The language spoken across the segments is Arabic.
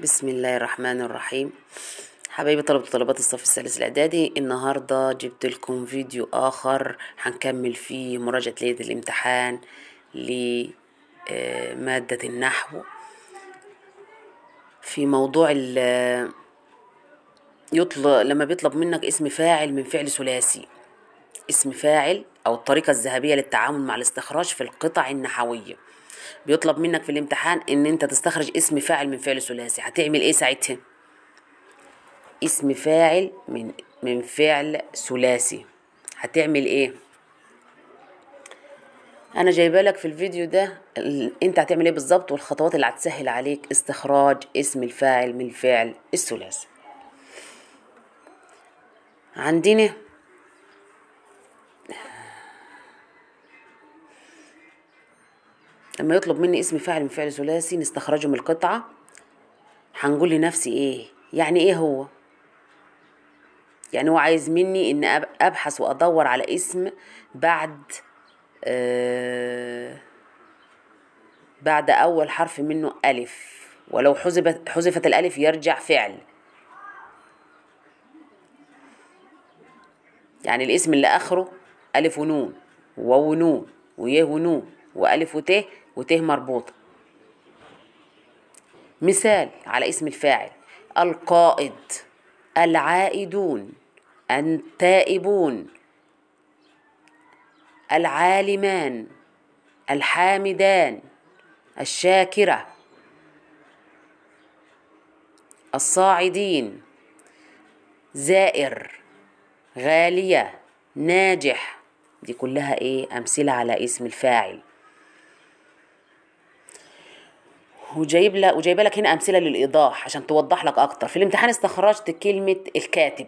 بسم الله الرحمن الرحيم حبايبي طلبة طلبات الصف الثالث الاعدادي النهارده جبت لكم فيديو اخر هنكمل فيه مراجعه ليله الامتحان لماده آه، النحو في موضوع ال آه، يطلب لما بيطلب منك اسم فاعل من فعل ثلاثي اسم فاعل او الطريقه الذهبيه للتعامل مع الاستخراج في القطع النحويه بيطلب منك في الامتحان ان انت تستخرج اسم فاعل من فعل ثلاثي هتعمل ايه ساعتها اسم فاعل من من فعل ثلاثي هتعمل ايه انا جايبه لك في الفيديو ده انت هتعمل ايه بالظبط والخطوات اللي هتسهل عليك استخراج اسم الفاعل من الفعل الثلاثي عندنا لما يطلب مني اسم فاعل من فعل ثلاثي نستخرجه من القطعة هنقول لنفسي ايه يعني ايه هو يعني هو عايز مني ان ابحث وادور على اسم بعد آه بعد اول حرف منه الف ولو حذفت حذفت الالف يرجع فعل يعني الاسم اللي اخره الف ونون وو ونون ويه ونون والف وته وت مربوطة مثال على اسم الفاعل القائد العائدون التائبون العالمان الحامدان الشاكرة الصاعدين زائر غالية ناجح دي كلها ايه امثلة على اسم الفاعل وجايب لك وجايبه لك هنا امثله للايضاح عشان توضح لك اكتر في الامتحان استخرجت كلمه الكاتب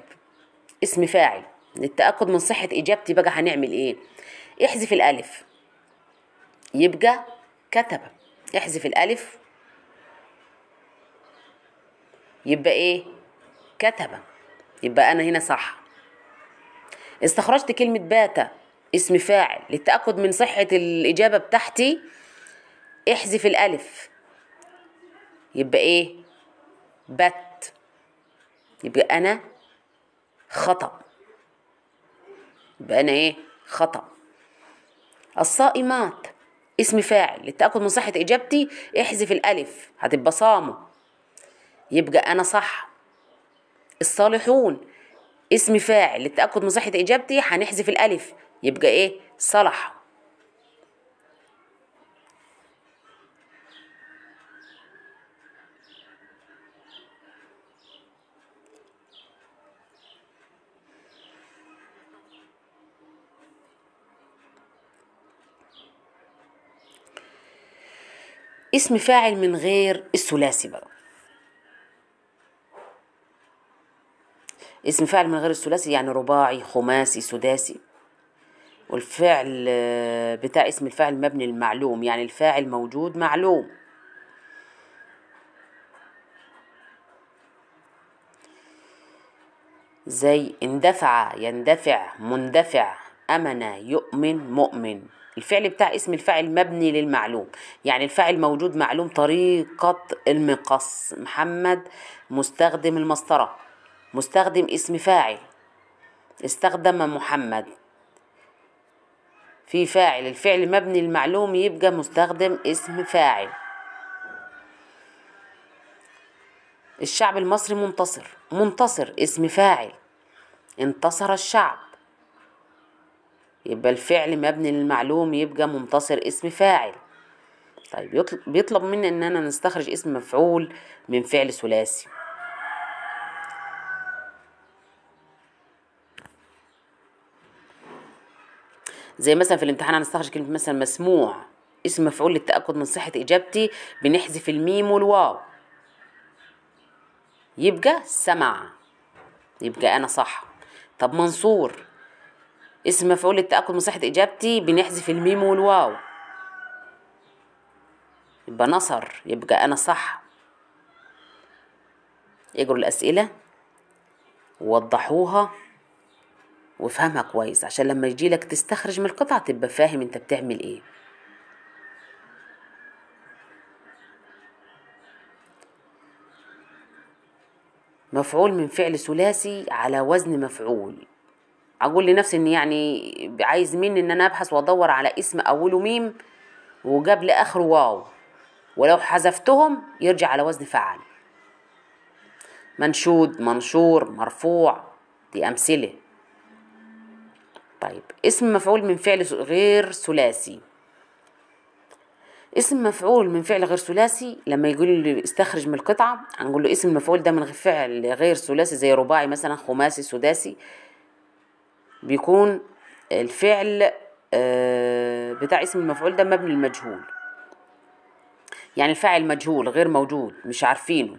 اسم فاعل للتاكد من صحه اجابتي بقى هنعمل ايه احذف الالف يبقى كتب احذف الالف يبقى ايه كتب يبقى انا هنا صح استخرجت كلمه بات اسم فاعل للتاكد من صحه الاجابه بتاعتي احذف الالف يبقى ايه بت يبقى انا خطأ يبقى انا ايه خطأ الصائمات اسم فاعل للتأكد من صحة إجابتي احذف الألف هتبقى صامه يبقى أنا صح الصالحون اسم فاعل للتأكد من صحة إجابتي هنحذف الألف يبقى إيه صلح اسم فاعل من غير الثلاثي بقى اسم فاعل من غير الثلاثي يعني رباعي خماسي سداسي والفعل آه، بتاع اسم الفاعل مبني المعلوم يعني الفاعل موجود معلوم زي اندفع يندفع مندفع أمن يؤمن مؤمن الفعل بتاع اسم الفاعل مبني للمعلوم يعني الفاعل موجود معلوم طريقة المقص محمد مستخدم المسطرة مستخدم اسم فاعل استخدم محمد في فاعل الفعل مبني المعلوم يبقى مستخدم اسم فاعل الشعب المصري منتصر منتصر اسم فاعل انتصر الشعب يبقى الفعل مبني للمعلوم يبقى منتصر اسم فاعل طيب بيطلب مني ان انا نستخرج اسم مفعول من فعل ثلاثي زي مثلا في الامتحان هنستخرج كلمه مثلا مسموع اسم مفعول للتاكد من صحه اجابتي بنحذف الميم والواو يبقى سمع يبقى انا صح طب منصور اسم مفعول التأكد من صحة إجابتي بنحذف الميم والواو يبقى نصر يبقى أنا صح اجروا الأسئلة ووضحوها وافهمها كويس عشان لما يجيلك تستخرج من القطعة تبقى فاهم انت بتعمل ايه مفعول من فعل ثلاثي على وزن مفعول اقول لنفسي ان يعني عايز مني ان انا ابحث وادور على اسم اوله ميم وقبل اخر اخره واو ولو حذفتهم يرجع على وزن فعل منشود منشور مرفوع دي امثله طيب اسم مفعول من فعل غير ثلاثي اسم مفعول من فعل غير ثلاثي لما يقول لي استخرج من القطعه هنقول له اسم المفعول ده من فعل غير ثلاثي زي رباعي مثلا خماسي سداسي بيكون الفعل آه، بتاع اسم المفعول ده مبني المجهول يعني الفاعل مجهول غير موجود مش عارفينه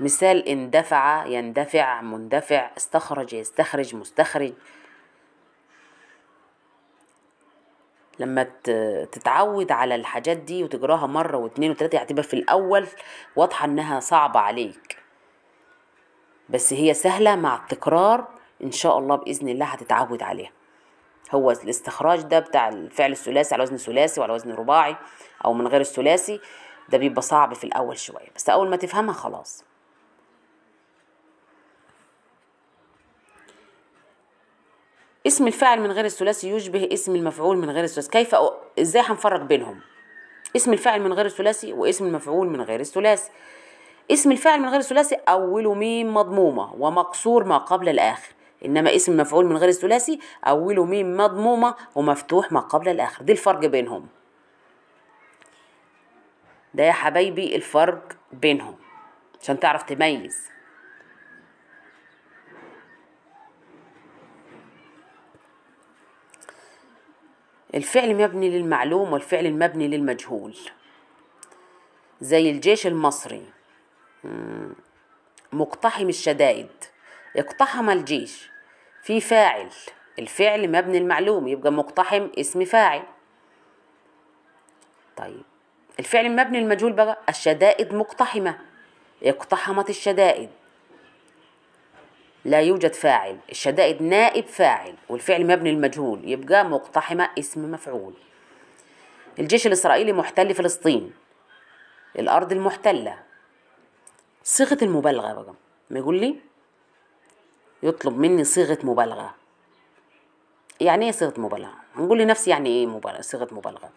مثال اندفع يندفع مندفع استخرج يستخرج مستخرج لما تتعود على الحاجات دي وتجراها مرة واتنين وتلاتة هتبقى في الأول واضحة إنها صعبة عليك بس هي سهلة مع التكرار ان شاء الله باذن الله هتتعود عليها هو الاستخراج ده بتاع الفعل الثلاثي على وزن ثلاثي وعلى وزن رباعي او من غير الثلاثي ده بيبقى صعب في الاول شويه بس اول ما تفهمها خلاص اسم الفاعل من غير الثلاثي يشبه اسم المفعول من غير الثلاثي كيف أو... ازاي هنفرق بينهم اسم الفاعل من غير الثلاثي واسم المفعول من غير الثلاثي اسم الفاعل من غير الثلاثي اوله ميم مضمومه ومقصور ما قبل الاخر انما اسم مفعول من غير الثلاثي اوله ميم مضمومه ومفتوح ما قبل الاخر دي الفرق بينهم ده يا حبايبي الفرق بينهم عشان تعرف تميز الفعل مبني للمعلوم والفعل المبني للمجهول زي الجيش المصري مقتحم الشدائد اقتحم الجيش في فاعل الفعل مبني المعلوم يبقى مقتحم اسم فاعل طيب الفعل المبني المجهول بقى الشدائد مقتحمة اقتحمت الشدائد لا يوجد فاعل الشدائد نائب فاعل والفعل مبني المجهول يبقى مقتحمة اسم مفعول الجيش الإسرائيلي محتل فلسطين الأرض المحتلة صيغة المبالغة بقى ما يقول لي يطلب مني صيغه مبالغه يعني ايه صيغه مبالغه هنقول لنفسي يعني ايه مبالغة صيغه مبالغه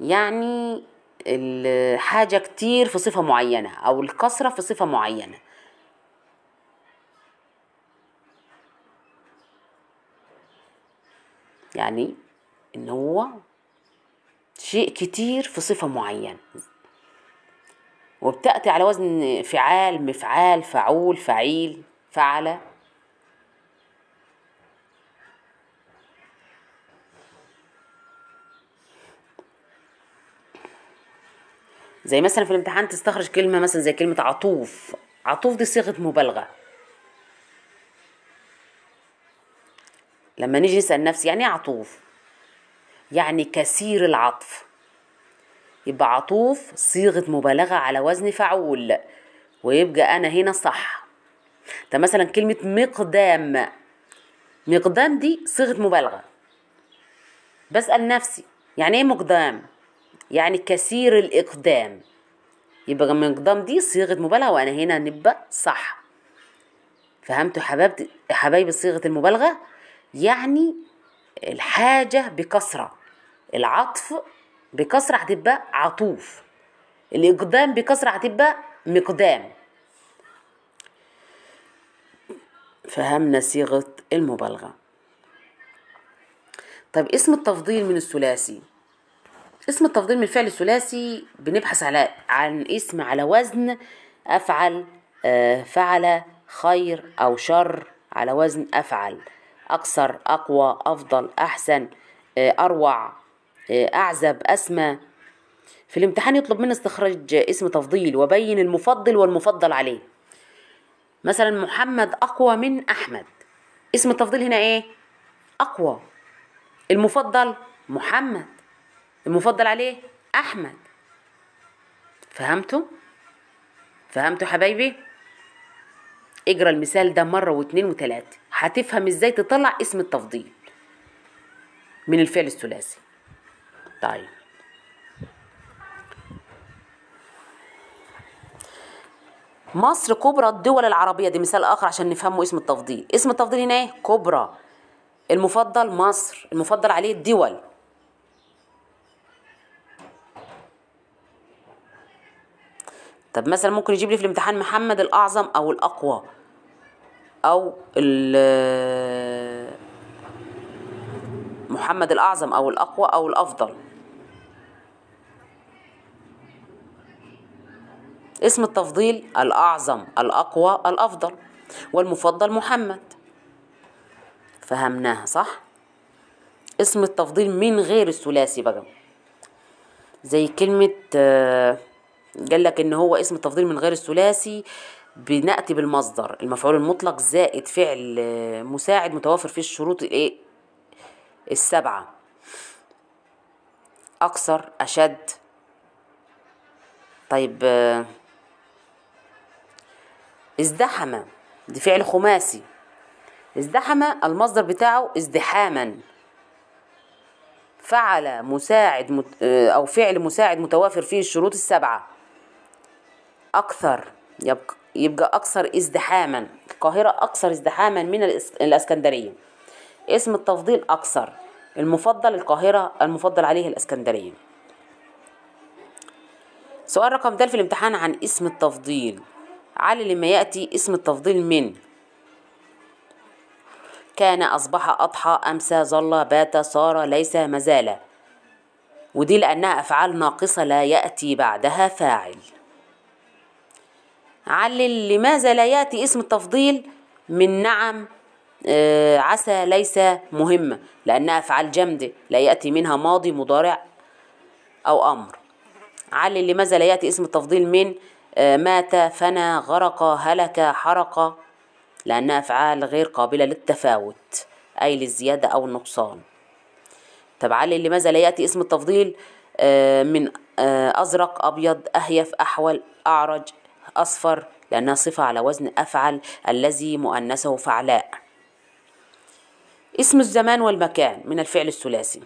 يعني الحاجة كتير في صفة معينة أو الكسرة في صفة معينة يعني إن هو شيء كتير في صفة معينة وبتأتي على وزن فعال مفعال فعول فعيل فعل زي مثلا في الامتحان تستخرج كلمة مثلا زي كلمة عطوف عطوف دي صيغة مبالغة لما نيجي نسأل نفسي يعني ايه عطوف يعني كثير العطف يبقى عطوف صيغة مبالغة على وزن فعول ويبقى أنا هنا صح ده مثلا كلمة مقدام مقدام دي صيغة مبالغة بسأل نفسي يعني ايه مقدام يعني كثير الإقدام يبقى مقدام دي صيغة مبالغة وأنا هنا نبقى صح فهمتوا حبايب حبايبي صيغة المبالغة يعني الحاجة بكثرة العطف بكسرة هتبقى عطوف الإقدام بكسرة هتبقى مقدام فهمنا صيغة المبالغة طيب اسم التفضيل من الثلاثي اسم التفضيل من الفعل الثلاثي بنبحث على عن اسم على وزن أفعل آه، فعل خير أو شر على وزن أفعل أكثر أقوى أفضل أحسن آه، أروع آه، أعزب أسمى في الامتحان يطلب مني استخراج اسم تفضيل وبين المفضل والمفضل عليه مثلا محمد أقوى من أحمد اسم التفضيل هنا إيه؟ أقوى المفضل محمد المفضل عليه أحمد فهمتوا؟ فهمتوا حبايبي؟ اجرى المثال ده مرة واتنين وتلاتة هتفهم ازاي تطلع اسم التفضيل من الفعل الثلاثي طيب مصر كبرى الدول العربية دي مثال آخر عشان نفهموا اسم التفضيل اسم التفضيل هنا ايه؟ كبرى المفضل مصر المفضل عليه الدول طب مثلا ممكن يجيب لي في الامتحان محمد الأعظم أو الأقوى أو محمد الأعظم أو الأقوى أو الأفضل اسم التفضيل الأعظم الأقوى الأفضل والمفضل محمد فهمناها صح اسم التفضيل من غير الثلاثي بقى زي كلمة آه، قال لك ان هو اسم التفضيل من غير الثلاثي بنأتي بالمصدر المفعول المطلق زائد فعل آه، مساعد متوافر فيه الشروط الايه السبعة أكثر أشد طيب آه، ازدحم دي فعل خماسي ازدحم المصدر بتاعه ازدحاما فعل مساعد مت... آه، او فعل مساعد متوافر فيه الشروط السبعه اكثر يبقى, يبقى اكثر ازدحاما القاهره اكثر ازدحاما من الاسكندريه اسم التفضيل اكثر المفضل القاهره المفضل عليه الاسكندريه سؤال رقم ده في الامتحان عن اسم التفضيل على لما يأتي اسم التفضيل من كان أصبح أضحى أمسى ظل بات صار ليس مازال ودي لأنها أفعال ناقصة لا يأتي بعدها فاعل علل لماذا لا يأتي اسم التفضيل من نعم آه عسى ليس مهمة لأنها أفعال جمد لا يأتي منها ماضي مضارع أو أمر علل لماذا لا يأتي اسم التفضيل من آه، مات فنى غرق هلك حرق لأنها أفعال غير قابلة للتفاوت أي للزيادة أو النقصان طب علي لماذا لا يأتي اسم التفضيل آه، من آه، أزرق أبيض أهيف أحول أعرج أصفر لأنها صفة على وزن أفعل الذي مؤنثه فعلاء اسم الزمان والمكان من الفعل الثلاثي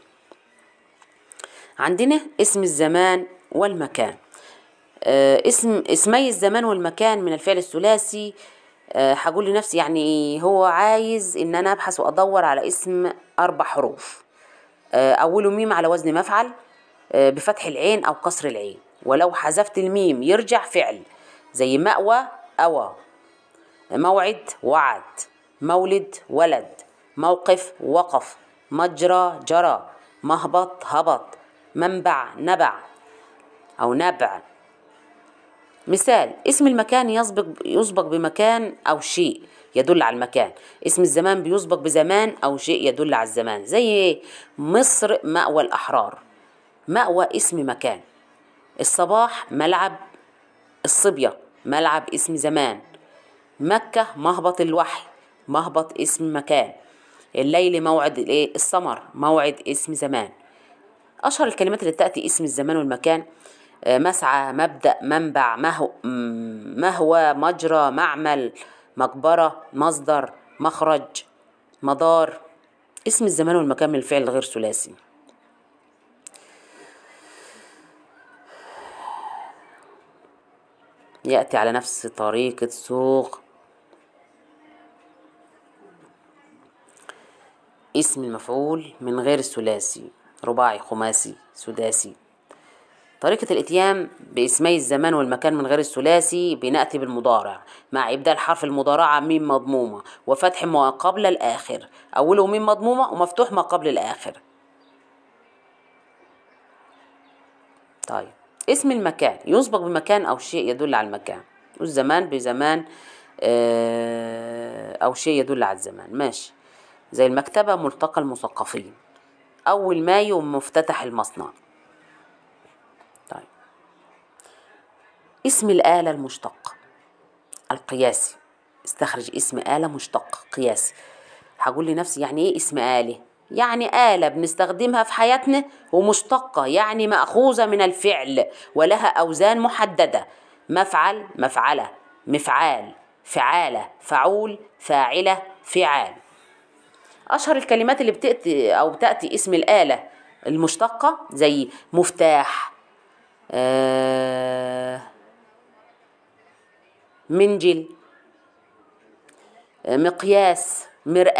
عندنا اسم الزمان والمكان آه، اسم اسمي الزمان والمكان من الفعل الثلاثي آه، هقول لنفسي يعني هو عايز ان انا ابحث وادور على اسم اربع حروف آه، اوله ميم على وزن مفعل بفتح العين او كسر العين ولو حذفت الميم يرجع فعل زي مأوى أوى موعد وعد مولد ولد موقف وقف مجرى جرى مهبط هبط منبع نبع أو نبع مثال اسم المكان يسبق يسبق بمكان أو شيء يدل على المكان اسم الزمان بيسبق بزمان أو شيء يدل على الزمان زي إيه؟ مصر مأوى الأحرار مأوى اسم مكان الصباح ملعب الصبية ملعب اسم زمان مكة مهبط الوحي مهبط اسم مكان الليل موعد الايه السمر موعد اسم زمان أشهر الكلمات اللي تأتي اسم الزمان والمكان آه، مسعى مبدأ منبع مهو مهوى مجرى معمل مقبرة مصدر مخرج مدار اسم الزمان والمكان من الفعل غير ثلاثي يأتي على نفس طريقة سوق اسم المفعول من غير الثلاثي رباعي خماسي سداسي طريقة الإتيان باسمي الزمان والمكان من غير الثلاثي بنأتي بالمضارع مع إبدال حرف المضارعة ميم مضمومة وفتح ما قبل الآخر أوله ميم مضمومة ومفتوح ما قبل الآخر طيب اسم المكان يسبق بمكان أو شيء يدل على المكان والزمان بزمان آه، أو شيء يدل على الزمان ماشي زي المكتبة ملتقى المثقفين أول مايو مفتتح المصنع اسم الآلة المشتق القياسي استخرج اسم آلة مشتق قياسي هقول لنفسي يعني ايه اسم آلة يعني آلة بنستخدمها في حياتنا ومشتقة يعني مأخوذة من الفعل ولها أوزان محددة مفعل مفعلة مفعال فعالة فعول فاعلة فعال أشهر الكلمات اللي بتأتي أو بتأتي اسم الآلة المشتقة زي مفتاح آه منجل آه، مقياس مرآة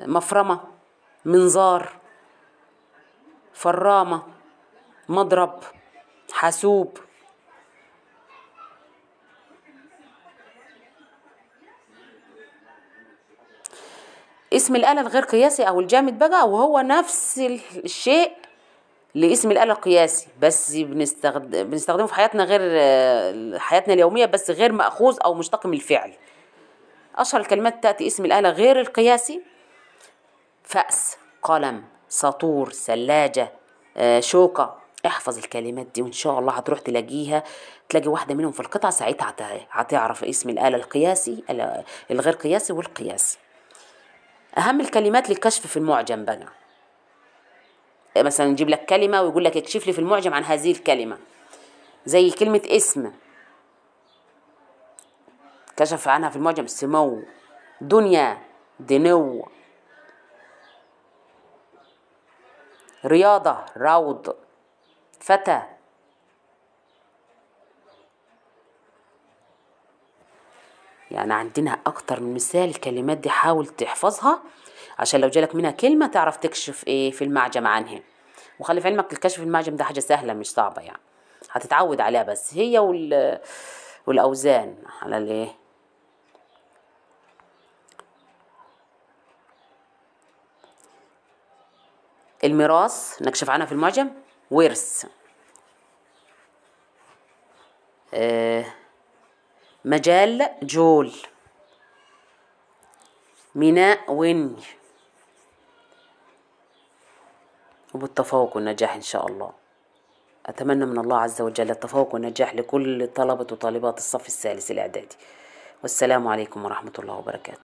آه، مفرمة منظار فرامة مضرب حاسوب اسم الآلة الغير قياسي أو الجامد بقى وهو نفس الشيء لاسم الآلة القياسي بس بنستخدم بنستخدمه في حياتنا غير حياتنا اليومية بس غير مأخوذ أو مشتق من الفعل أشهر الكلمات تأتي اسم الآلة غير القياسي فأس قلم سطور ثلاجة آه، شوكة احفظ الكلمات دي وان شاء الله هتروح تلاقيها تلاقي واحده منهم في القطعه ساعتها هتعرف اسم الاله القياسي الغير قياسي والقياسي اهم الكلمات للكشف في المعجم بقى مثلا يجيب لك كلمة ويقول لك اكشف لي في المعجم عن هذه الكلمة زي كلمة اسم كشف عنها في المعجم سمو دنيا دنو رياضة روض فتى يعني عندنا أكتر من مثال الكلمات دي حاول تحفظها عشان لو جالك منها كلمه تعرف تكشف ايه في المعجم عنها وخلي في علمك الكشف في المعجم ده حاجه سهله مش صعبه يعني هتتعود عليها بس هي وال والاوزان على الايه الميراث نكشف عنها في المعجم ورث آه، مجال جول ميناء وني وبالتفوق والنجاح إن شاء الله أتمنى من الله عز وجل التفوق والنجاح لكل طلبة وطالبات الصف الثالث الإعدادي والسلام عليكم ورحمة الله وبركاته